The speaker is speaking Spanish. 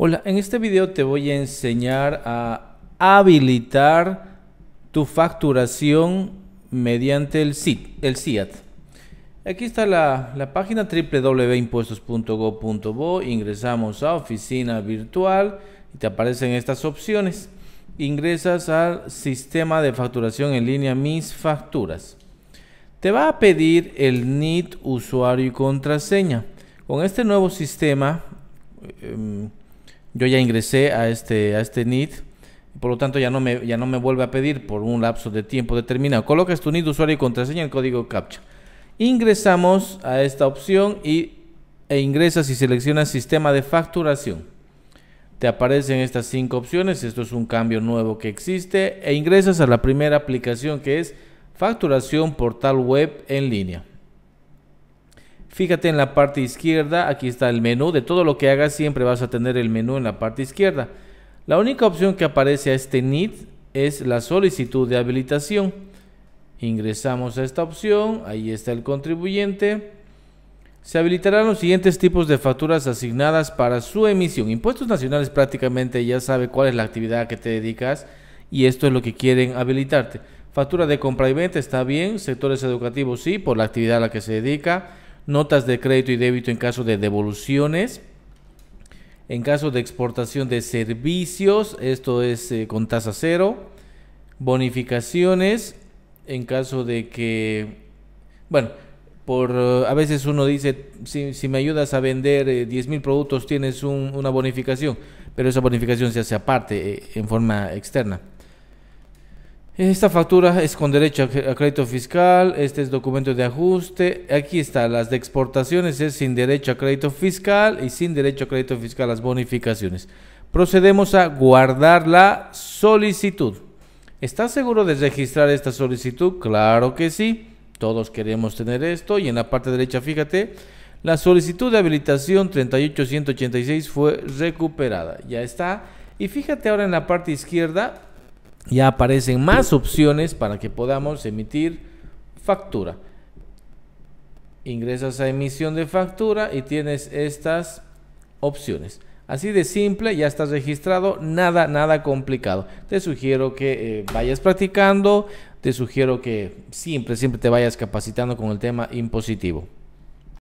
Hola, en este video te voy a enseñar a habilitar tu facturación mediante el CIT, el CIAT. Aquí está la, la página www.impuestos.go.bo. ingresamos a oficina virtual y te aparecen estas opciones. Ingresas al sistema de facturación en línea Mis Facturas. Te va a pedir el NIT, usuario y contraseña. Con este nuevo sistema... Em, yo ya ingresé a este, a este NID, por lo tanto ya no, me, ya no me vuelve a pedir por un lapso de tiempo determinado. Colocas tu NID, usuario y contraseña, el código CAPTCHA. Ingresamos a esta opción y, e ingresas y seleccionas sistema de facturación. Te aparecen estas cinco opciones, esto es un cambio nuevo que existe, e ingresas a la primera aplicación que es facturación portal web en línea. Fíjate en la parte izquierda, aquí está el menú, de todo lo que hagas siempre vas a tener el menú en la parte izquierda. La única opción que aparece a este NIT es la solicitud de habilitación. Ingresamos a esta opción, ahí está el contribuyente. Se habilitarán los siguientes tipos de facturas asignadas para su emisión. Impuestos nacionales prácticamente ya sabe cuál es la actividad a que te dedicas y esto es lo que quieren habilitarte. Factura de compra y venta está bien, sectores educativos sí, por la actividad a la que se dedica notas de crédito y débito en caso de devoluciones. En caso de exportación de servicios, esto es eh, con tasa cero. Bonificaciones, en caso de que, bueno, por eh, a veces uno dice, si, me ayudas a vender 10 eh, mil productos, tienes una bonificación, pero esa bonificación se hace aparte, en forma externa. Esta factura es con derecho a crédito fiscal, este es documento de ajuste, aquí está, las de exportaciones es sin derecho a crédito fiscal y sin derecho a crédito fiscal las bonificaciones. Procedemos a guardar la solicitud. ¿Estás seguro de registrar esta solicitud? Claro que sí, todos queremos tener esto y en la parte derecha fíjate, la solicitud de habilitación 38186 fue recuperada, ya está. Y fíjate ahora en la parte izquierda, ya aparecen más opciones para que podamos emitir factura. Ingresas a emisión de factura y tienes estas opciones. Así de simple, ya estás registrado, nada, nada complicado. Te sugiero que eh, vayas practicando, te sugiero que siempre, siempre te vayas capacitando con el tema impositivo.